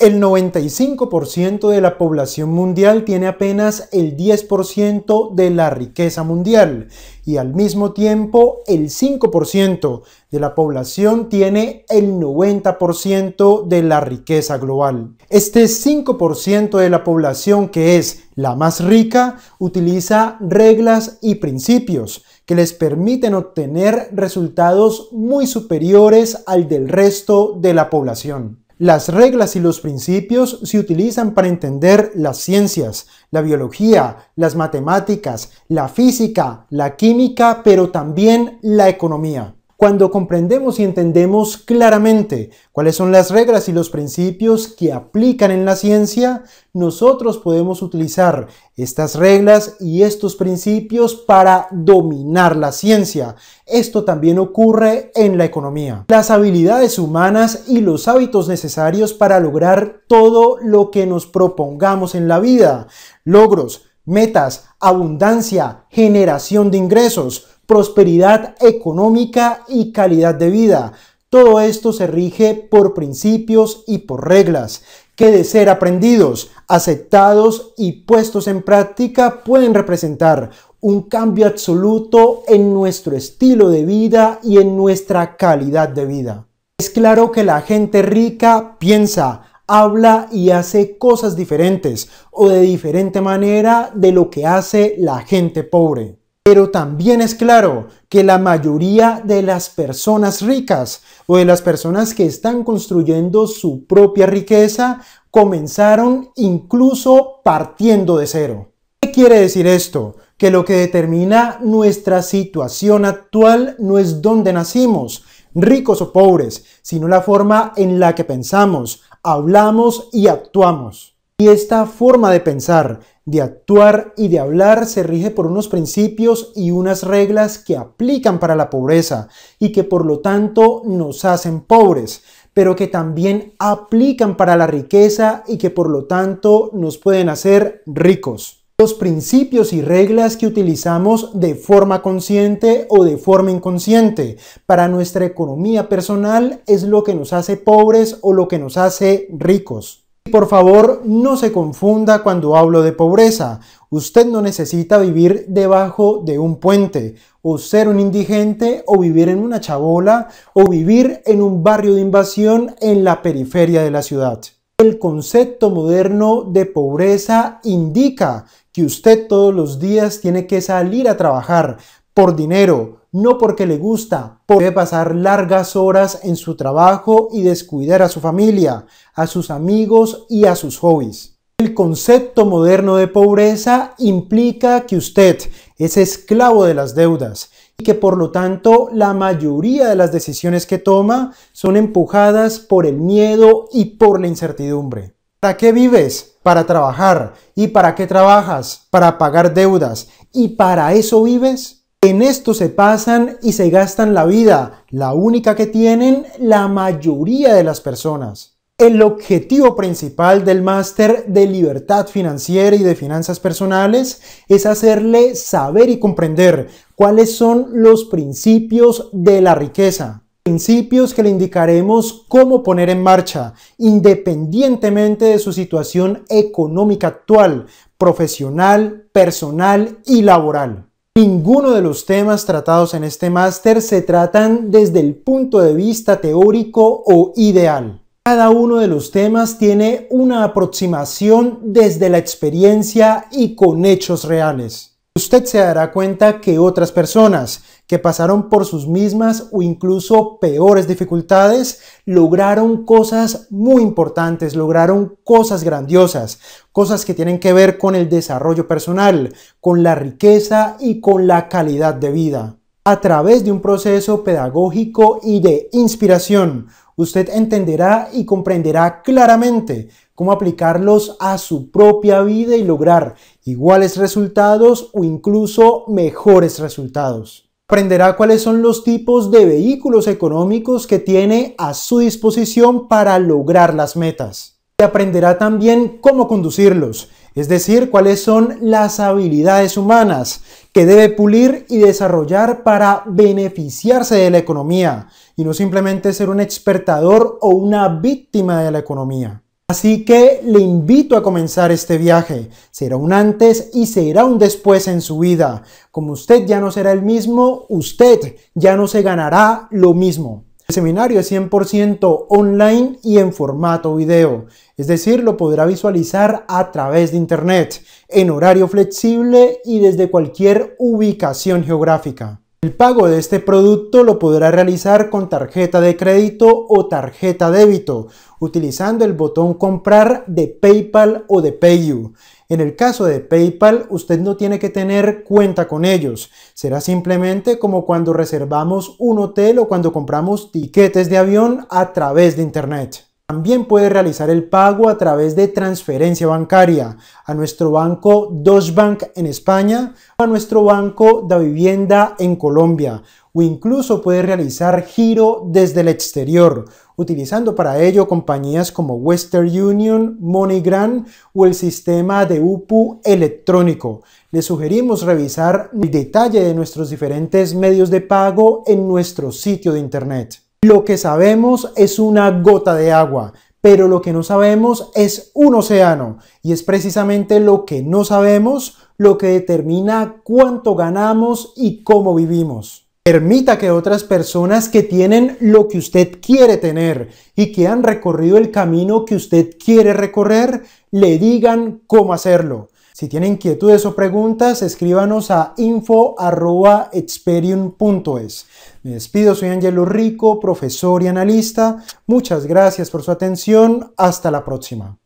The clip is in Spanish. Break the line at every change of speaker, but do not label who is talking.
El 95% de la población mundial tiene apenas el 10% de la riqueza mundial y al mismo tiempo el 5% de la población tiene el 90% de la riqueza global. Este 5% de la población que es la más rica utiliza reglas y principios que les permiten obtener resultados muy superiores al del resto de la población. Las reglas y los principios se utilizan para entender las ciencias, la biología, las matemáticas, la física, la química, pero también la economía cuando comprendemos y entendemos claramente cuáles son las reglas y los principios que aplican en la ciencia, nosotros podemos utilizar estas reglas y estos principios para dominar la ciencia. Esto también ocurre en la economía. Las habilidades humanas y los hábitos necesarios para lograr todo lo que nos propongamos en la vida. Logros, metas, abundancia, generación de ingresos, prosperidad económica y calidad de vida. Todo esto se rige por principios y por reglas que de ser aprendidos, aceptados y puestos en práctica pueden representar un cambio absoluto en nuestro estilo de vida y en nuestra calidad de vida. Es claro que la gente rica piensa, habla y hace cosas diferentes o de diferente manera de lo que hace la gente pobre. Pero también es claro que la mayoría de las personas ricas o de las personas que están construyendo su propia riqueza comenzaron incluso partiendo de cero. ¿Qué quiere decir esto? Que lo que determina nuestra situación actual no es dónde nacimos, ricos o pobres, sino la forma en la que pensamos, hablamos y actuamos. Y esta forma de pensar de actuar y de hablar se rige por unos principios y unas reglas que aplican para la pobreza y que por lo tanto nos hacen pobres, pero que también aplican para la riqueza y que por lo tanto nos pueden hacer ricos los principios y reglas que utilizamos de forma consciente o de forma inconsciente para nuestra economía personal es lo que nos hace pobres o lo que nos hace ricos. Por favor, no se confunda cuando hablo de pobreza. Usted no necesita vivir debajo de un puente, o ser un indigente, o vivir en una chabola, o vivir en un barrio de invasión en la periferia de la ciudad. El concepto moderno de pobreza indica que usted todos los días tiene que salir a trabajar, por dinero, no porque le gusta, puede pasar largas horas en su trabajo y descuidar a su familia, a sus amigos y a sus hobbies. El concepto moderno de pobreza implica que usted es esclavo de las deudas y que por lo tanto la mayoría de las decisiones que toma son empujadas por el miedo y por la incertidumbre. ¿Para qué vives? Para trabajar. ¿Y para qué trabajas? Para pagar deudas. ¿Y para eso vives? En esto se pasan y se gastan la vida, la única que tienen la mayoría de las personas. El objetivo principal del máster de libertad financiera y de finanzas personales es hacerle saber y comprender cuáles son los principios de la riqueza. Principios que le indicaremos cómo poner en marcha, independientemente de su situación económica actual, profesional, personal y laboral. Ninguno de los temas tratados en este máster se tratan desde el punto de vista teórico o ideal. Cada uno de los temas tiene una aproximación desde la experiencia y con hechos reales. Usted se dará cuenta que otras personas que pasaron por sus mismas o incluso peores dificultades lograron cosas muy importantes, lograron cosas grandiosas, cosas que tienen que ver con el desarrollo personal, con la riqueza y con la calidad de vida. A través de un proceso pedagógico y de inspiración, usted entenderá y comprenderá claramente cómo aplicarlos a su propia vida y lograr iguales resultados o incluso mejores resultados. Aprenderá cuáles son los tipos de vehículos económicos que tiene a su disposición para lograr las metas. Y aprenderá también cómo conducirlos, es decir, cuáles son las habilidades humanas que debe pulir y desarrollar para beneficiarse de la economía y no simplemente ser un expertador o una víctima de la economía. Así que le invito a comenzar este viaje. Será un antes y será un después en su vida. Como usted ya no será el mismo, usted ya no se ganará lo mismo. El este seminario es 100% online y en formato video, es decir, lo podrá visualizar a través de Internet, en horario flexible y desde cualquier ubicación geográfica. El pago de este producto lo podrá realizar con tarjeta de crédito o tarjeta débito, utilizando el botón comprar de PayPal o de PayU. En el caso de PayPal, usted no tiene que tener cuenta con ellos. Será simplemente como cuando reservamos un hotel o cuando compramos tiquetes de avión a través de Internet. También puede realizar el pago a través de transferencia bancaria a nuestro banco Dosbank Bank en España, a nuestro banco de Vivienda en Colombia o incluso puede realizar giro desde el exterior, utilizando para ello compañías como Western Union, MoneyGram o el sistema de UPU electrónico. Les sugerimos revisar el detalle de nuestros diferentes medios de pago en nuestro sitio de internet. Lo que sabemos es una gota de agua, pero lo que no sabemos es un océano. Y es precisamente lo que no sabemos lo que determina cuánto ganamos y cómo vivimos. Permita que otras personas que tienen lo que usted quiere tener y que han recorrido el camino que usted quiere recorrer, le digan cómo hacerlo. Si tiene inquietudes o preguntas, escríbanos a info.experium.es. Me despido, soy Angelo Rico, profesor y analista. Muchas gracias por su atención. Hasta la próxima.